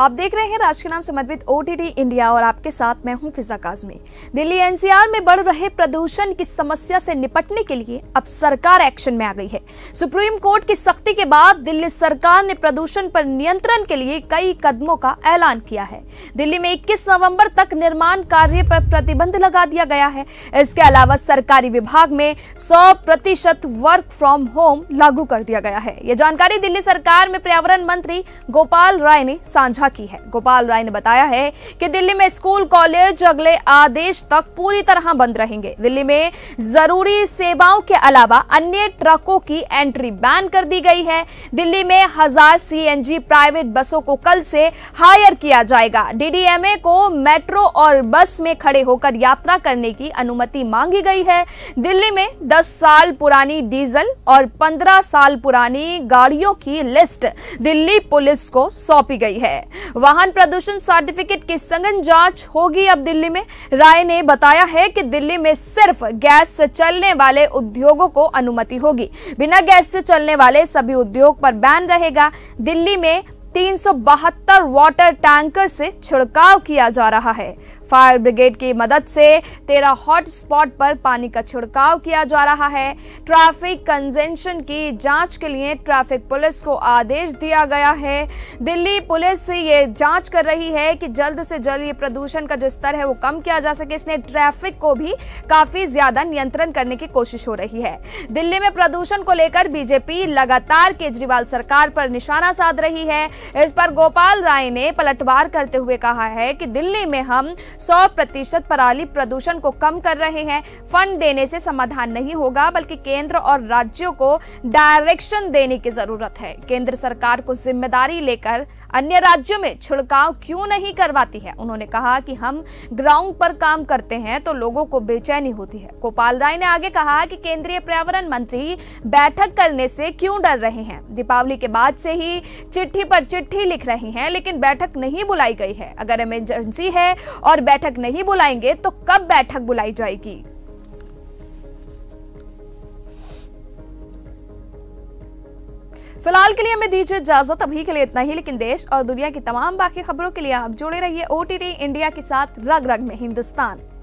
आप देख रहे हैं राज के नाम समर्पित ओटीटी इंडिया और आपके साथ मैं हूं फिजा काजमी दिल्ली एनसीआर में बढ़ रहे प्रदूषण की समस्या से निपटने के लिए अब सरकार एक्शन में आ गई है सुप्रीम कोर्ट की सख्ती के बाद दिल्ली सरकार ने प्रदूषण पर नियंत्रण के लिए कई कदमों का ऐलान किया है दिल्ली में इक्कीस नवम्बर तक निर्माण कार्य पर प्रतिबंध लगा दिया गया है इसके अलावा सरकारी विभाग में सौ वर्क फ्रॉम होम लागू कर दिया गया है यह जानकारी दिल्ली सरकार में पर्यावरण मंत्री गोपाल राय ने साझा व्यवस्था की है गोपाल राय ने बताया है कि दिल्ली में स्कूल कॉलेज अगले आदेश तक पूरी तरह बंद रहेंगे दिल्ली में जरूरी सेवाओं के अलावा अन्य ट्रकों की एंट्री बैन कर दी गई है दिल्ली में हजार सीएनजी प्राइवेट बसों को कल से हायर किया जाएगा डीडीएमए को मेट्रो और बस में खड़े होकर यात्रा करने की अनुमति मांगी गई है दिल्ली में 10 साल पुरानी डीजल और 15 साल पुरानी गाड़ियों की लिस्ट दिल्ली पुलिस को सौंपी गई है वाहन प्रदूषण सर्टिफिकेट की सघन जांच होगी अब दिल्ली में राय ने बताया है कि दिल्ली में सिर्फ गैस से चलने वाले उद्योगों को अनुमति होगी बिना गैस से चलने वाले सभी उद्योग पर बैन रहेगा दिल्ली में तीन वाटर टैंकर से छिड़काव किया जा रहा है फायर ब्रिगेड की मदद से तेरह हॉट स्पॉट पर पानी का छिड़काव किया जा रहा है ट्रैफिक कंजेंशन की जांच के लिए ट्रैफिक पुलिस को आदेश दिया गया है दिल्ली पुलिस ये जांच कर रही है कि जल्द से जल्द ये प्रदूषण का जो स्तर है वो कम किया जा सके इसलिए ट्रैफिक को भी काफी ज्यादा नियंत्रण करने की कोशिश हो रही है दिल्ली में प्रदूषण को लेकर बीजेपी लगातार केजरीवाल सरकार पर निशाना साध रही है इस पर गोपाल राय ने पलटवार करते हुए कहा है कि दिल्ली में हम 100 प्रतिशत पराली प्रदूषण को कम कर रहे हैं फंड देने से समाधान नहीं होगा बल्कि केंद्र और राज्यों को डायरेक्शन देने की जरूरत है केंद्र सरकार को जिम्मेदारी लेकर अन्य राज्यों में छिड़काव क्यों नहीं करवाती है उन्होंने कहा कि हम ग्राउंड पर काम करते हैं तो लोगों को बेचैनी होती है गोपाल राय ने आगे कहा कि केंद्रीय पर्यावरण मंत्री बैठक करने से क्यों डर रहे हैं दीपावली के बाद से ही चिट्ठी पर चिट्ठी लिख रही हैं लेकिन बैठक नहीं बुलाई गई है अगर इमरजेंसी है और बैठक नहीं बुलाएंगे तो कब बैठक बुलाई जाएगी फिलहाल के लिए हमें दीजिए इजाजत अभी के लिए इतना ही लेकिन देश और दुनिया की तमाम बाकी खबरों के लिए आप जुड़े रहिए ओ इंडिया के साथ रग रग में हिंदुस्तान